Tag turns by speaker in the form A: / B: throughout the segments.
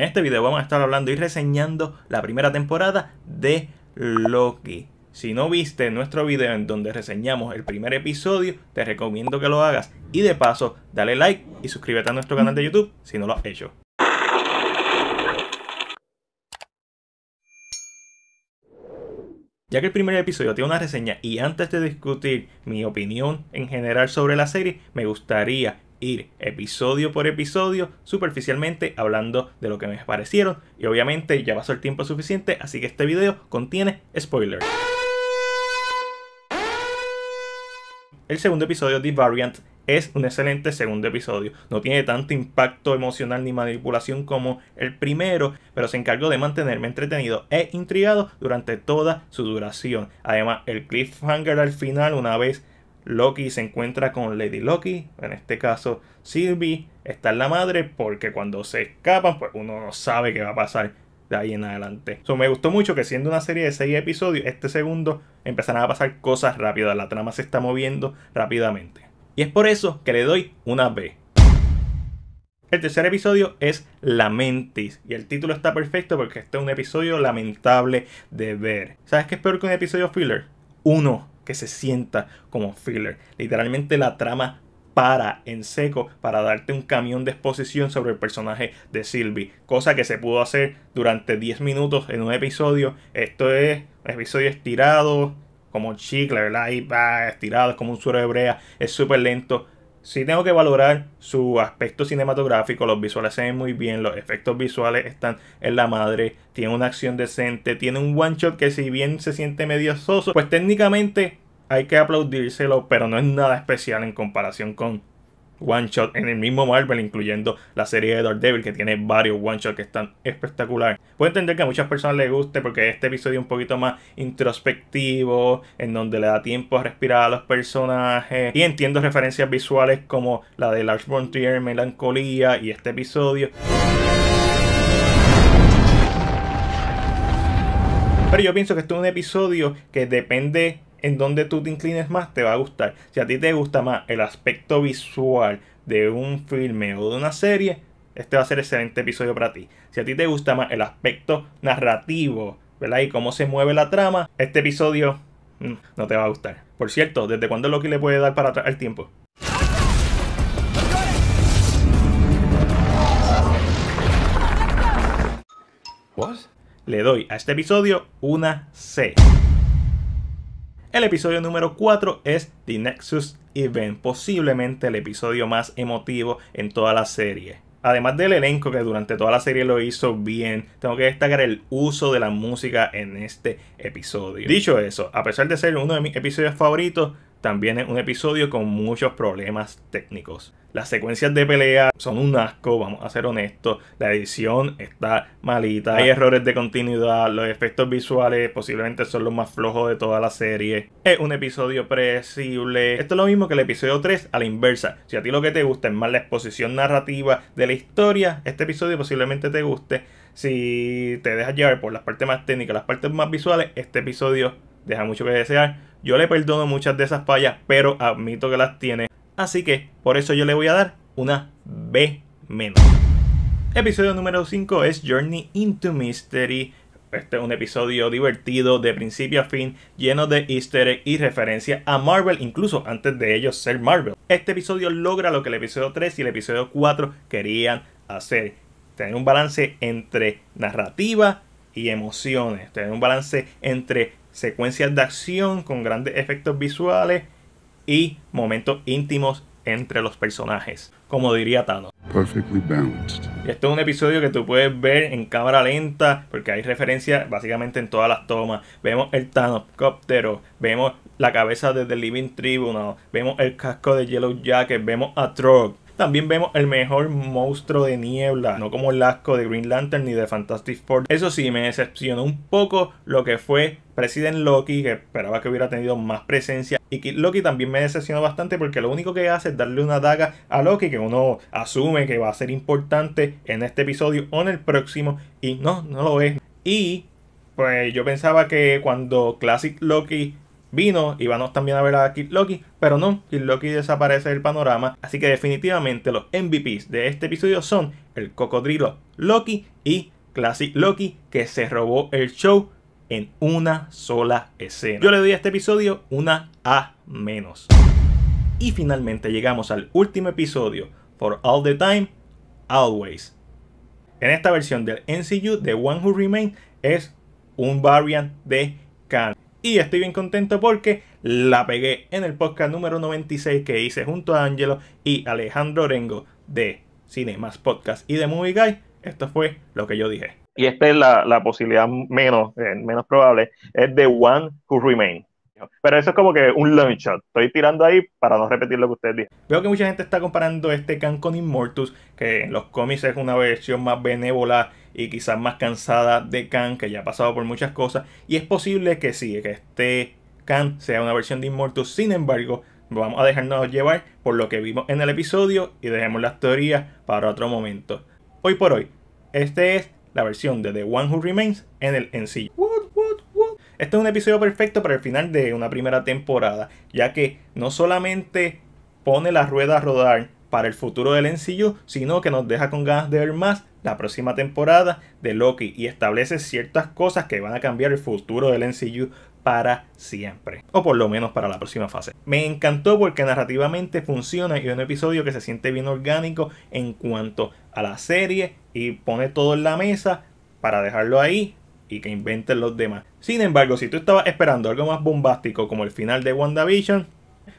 A: En este video vamos a estar hablando y reseñando la primera temporada de Loki. Si no viste nuestro video en donde reseñamos el primer episodio, te recomiendo que lo hagas. Y de paso, dale like y suscríbete a nuestro canal de YouTube si no lo has hecho. Ya que el primer episodio tiene una reseña y antes de discutir mi opinión en general sobre la serie, me gustaría ir episodio por episodio, superficialmente hablando de lo que me parecieron. Y obviamente ya pasó el tiempo suficiente, así que este video contiene spoilers. El segundo episodio de Variant es un excelente segundo episodio. No tiene tanto impacto emocional ni manipulación como el primero, pero se encargó de mantenerme entretenido e intrigado durante toda su duración. Además, el cliffhanger al final, una vez Loki se encuentra con Lady Loki, en este caso Sylvie, está en la madre porque cuando se escapan, pues uno no sabe qué va a pasar de ahí en adelante. me gustó mucho que siendo una serie de 6 episodios, este segundo empezarán a pasar cosas rápidas, la trama se está moviendo rápidamente. Y es por eso que le doy una B. El tercer episodio es Lamentis. Y el título está perfecto porque este es un episodio lamentable de ver. ¿Sabes qué es peor que un episodio filler? Uno que se sienta como filler. Literalmente la trama para en seco para darte un camión de exposición sobre el personaje de Sylvie, cosa que se pudo hacer durante 10 minutos en un episodio. Esto es un episodio estirado, como chicle, ¿verdad? Ahí va estirado, es como un suero de brea, es súper lento. Si tengo que valorar su aspecto cinematográfico, los visuales se ven muy bien, los efectos visuales están en la madre, tiene una acción decente, tiene un one shot que si bien se siente medio soso, pues técnicamente hay que aplaudírselo, pero no es nada especial en comparación con One Shot en el mismo Marvel, incluyendo la serie de Daredevil, que tiene varios One Shot que están espectaculares. Puedo entender que a muchas personas les guste porque este episodio es un poquito más introspectivo, en donde le da tiempo a respirar a los personajes. Y entiendo referencias visuales como la de Lars Frontier Melancolía y este episodio. Pero yo pienso que este es un episodio que depende en donde tú te inclines más te va a gustar. Si a ti te gusta más el aspecto visual de un filme o de una serie, este va a ser excelente episodio para ti. Si a ti te gusta más el aspecto narrativo, ¿verdad? Y cómo se mueve la trama, este episodio mm, no te va a gustar. Por cierto, ¿desde cuándo Loki le puede dar para atrás el tiempo? Le doy a este episodio una C. El episodio número 4 es The Nexus Event, posiblemente el episodio más emotivo en toda la serie. Además del elenco que durante toda la serie lo hizo bien, tengo que destacar el uso de la música en este episodio. Dicho eso, a pesar de ser uno de mis episodios favoritos, también es un episodio con muchos problemas técnicos. Las secuencias de pelea son un asco, vamos a ser honestos. La edición está malita, hay errores de continuidad, los efectos visuales posiblemente son los más flojos de toda la serie. Es un episodio predecible. Esto es lo mismo que el episodio 3 a la inversa. Si a ti lo que te gusta es más la exposición narrativa de la historia, este episodio posiblemente te guste. Si te dejas llevar por las partes más técnicas, las partes más visuales, este episodio deja mucho que desear. Yo le perdono muchas de esas fallas, pero admito que las tiene. Así que por eso yo le voy a dar una B menos. Episodio número 5 es Journey into Mystery. Este es un episodio divertido de principio a fin, lleno de easter egg y referencia a Marvel, incluso antes de ellos ser Marvel. Este episodio logra lo que el episodio 3 y el episodio 4 querían hacer. Tener un balance entre narrativa y emociones. Tener un balance entre secuencias de acción con grandes efectos visuales y momentos íntimos entre los personajes, como diría Thanos. Perfectly balanced. Este es un episodio que tú puedes ver en cámara lenta, porque hay referencias básicamente en todas las tomas. Vemos el Thanos coptero, vemos la cabeza de The Living Tribunal, vemos el casco de Yellow Jacket, vemos a Trog, también vemos el mejor monstruo de niebla, no como el asco de Green Lantern ni de Fantastic Four. Eso sí, me decepcionó un poco lo que fue President Loki, que esperaba que hubiera tenido más presencia. Y Loki también me decepcionó bastante porque lo único que hace es darle una daga a Loki, que uno asume que va a ser importante en este episodio o en el próximo, y no, no lo es. Y pues yo pensaba que cuando Classic Loki Vino, íbamos también a ver a Kid Loki, pero no, Kid Loki desaparece del panorama, así que definitivamente los MVPs de este episodio son el cocodrilo Loki y Classic Loki, que se robó el show en una sola escena. Yo le doy a este episodio una A menos. Y finalmente llegamos al último episodio, For All the Time, Always. En esta versión del NCU, The One Who Remains es un variant de Khan. Y estoy bien contento porque la pegué en el podcast número 96 que hice junto a Angelo y Alejandro Rengo de Cinemas Podcast y de Movie Guy. Esto fue lo que yo dije. Y esta es la, posibilidad menos, eh, menos probable, es The One Who Remain. Pero eso es como que un long shot. Estoy tirando ahí para no repetir lo que ustedes dijeron. Veo que mucha gente está comparando este can con Immortus, que en los cómics es una versión más benévola y quizás más cansada de Khan, que ya ha pasado por muchas cosas. Y es posible que sí, que este Khan sea una versión de Immortus. Sin embargo, vamos a dejarnos llevar por lo que vimos en el episodio y dejemos las teorías para otro momento. Hoy por hoy, este es la versión de The One Who Remains en el ensillo. Este es un episodio perfecto para el final de una primera temporada, ya que no solamente pone la rueda a rodar para el futuro del NCU, sino que nos deja con ganas de ver más la próxima temporada de Loki y establece ciertas cosas que van a cambiar el futuro del NCU para siempre, o por lo menos para la próxima fase. Me encantó porque narrativamente funciona y es un episodio que se siente bien orgánico en cuanto a la serie y pone todo en la mesa para dejarlo ahí y que inventen los demás. Sin embargo, si tú estabas esperando algo más bombástico como el final de WandaVision,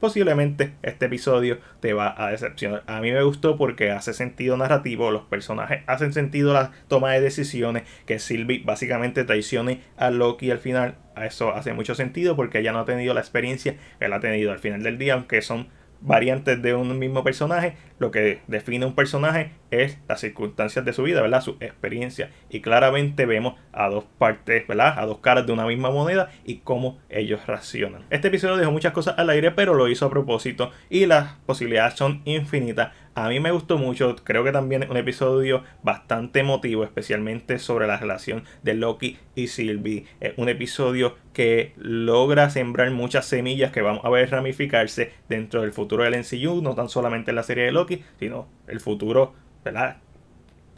A: posiblemente este episodio te va a decepcionar. A mí me gustó porque hace sentido narrativo, los personajes hacen sentido la toma de decisiones, que Sylvie básicamente traicione a Loki al final. Eso hace mucho sentido porque ella no ha tenido la experiencia que él ha tenido al final del día, aunque son variantes de un mismo personaje, lo que define un personaje es las circunstancias de su vida, ¿verdad? Su experiencia. Y claramente vemos a dos partes, ¿verdad? A dos caras de una misma moneda y cómo ellos racionan. Este episodio dejó muchas cosas al aire, pero lo hizo a propósito y las posibilidades son infinitas. A mí me gustó mucho, creo que también es un episodio bastante emotivo, especialmente sobre la relación de Loki y Sylvie. Es un episodio que logra sembrar muchas semillas que vamos a ver ramificarse dentro del futuro del NCU, no tan solamente en la serie de Loki, sino el futuro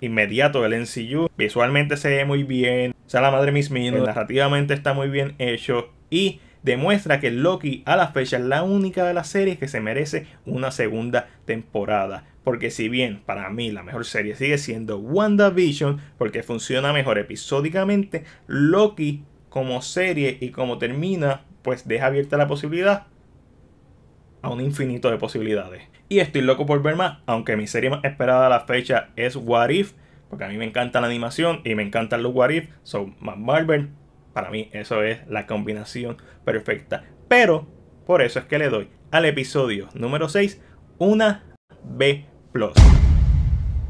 A: inmediato del NCU. Visualmente se ve muy bien. O sea, la madre mis Narrativamente está muy bien hecho. Y demuestra que Loki a la fecha es la única de las series que se merece una segunda temporada. Porque si bien para mí la mejor serie sigue siendo WandaVision, porque funciona mejor episódicamente, Loki como serie y como termina, pues deja abierta la posibilidad a un infinito de posibilidades. Y estoy loco por ver más, aunque mi serie más esperada a la fecha es What If, porque a mí me encanta la animación y me encantan los What If, son más Marvel, para mí eso es la combinación perfecta. Pero por eso es que le doy al episodio número 6 una B.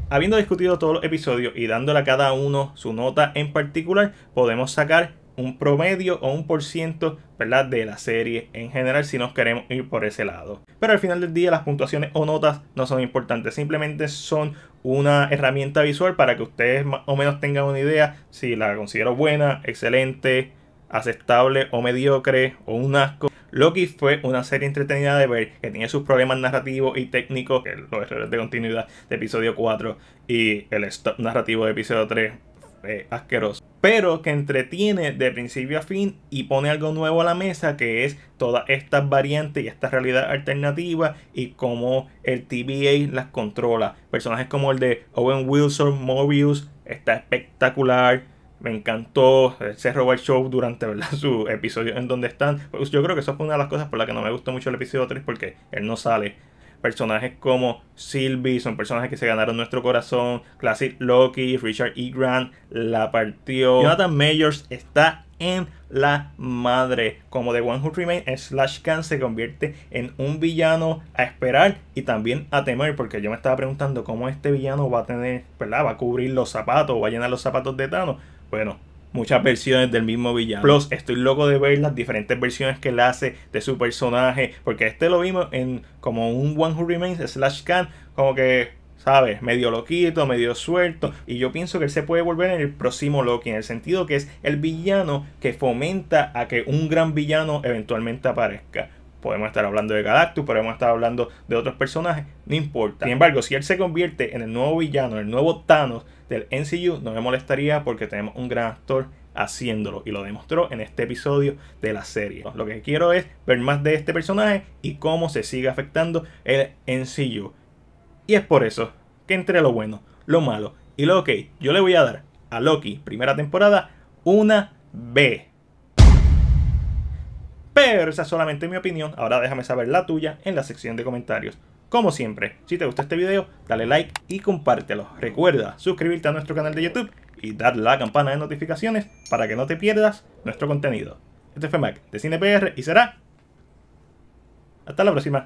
A: Habiendo discutido todos los episodios y dándole a cada uno su nota en particular, podemos sacar un promedio o un por ciento ¿verdad? de la serie en general si nos queremos ir por ese lado. Pero al final del día las puntuaciones o notas no son importantes, simplemente son una herramienta visual para que ustedes más o menos tengan una idea si la considero buena, excelente, aceptable o mediocre o un asco. Loki fue una serie entretenida de ver que tiene sus problemas narrativos y técnicos, los errores de continuidad de episodio 4 y el narrativo de episodio 3 asqueroso. Pero que entretiene de principio a fin y pone algo nuevo a la mesa que es todas estas variantes y esta realidad alternativa y cómo el TBA las controla. Personajes como el de Owen Wilson, Mobius, está espectacular. Me encantó. Se robó el show durante ¿verdad? su episodio en donde están. Pues yo creo que eso fue una de las cosas por las que no me gustó mucho el episodio 3 porque él no sale personajes como Sylvie, son personajes que se ganaron nuestro corazón, Classic Loki, Richard E. Grant la partió. Jonathan Majors está en la madre. Como de One Who Remains, Slash Khan se convierte en un villano a esperar y también a temer, porque yo me estaba preguntando cómo este villano va a tener, ¿verdad? Va a cubrir los zapatos, va a llenar los zapatos de Thanos. Bueno, muchas versiones del mismo villano. Plus, estoy loco de ver las diferentes versiones que él hace de su personaje, porque este lo vimos en como un One Who Remains slash can, como que, ¿sabes? Medio loquito, medio suelto, y yo pienso que él se puede volver en el próximo Loki, en el sentido que es el villano que fomenta a que un gran villano eventualmente aparezca. Podemos estar hablando de Galactus, podemos estar hablando de otros personajes, no importa. Sin embargo, si él se convierte en el nuevo villano, el nuevo Thanos del NCU, no me molestaría porque tenemos un gran actor haciéndolo y lo demostró en este episodio de la serie. Lo que quiero es ver más de este personaje y cómo se sigue afectando el NCU. Y es por eso que entre lo bueno, lo malo y lo ok, yo le voy a dar a Loki, primera temporada, una B. Pero esa es solamente mi opinión. Ahora déjame saber la tuya en la sección de comentarios. Como siempre, si te gusta este video, dale like y compártelo. Recuerda suscribirte a nuestro canal de YouTube y dar la campana de notificaciones para que no te pierdas nuestro contenido. Este fue Mac de CinePR y será... Hasta la próxima.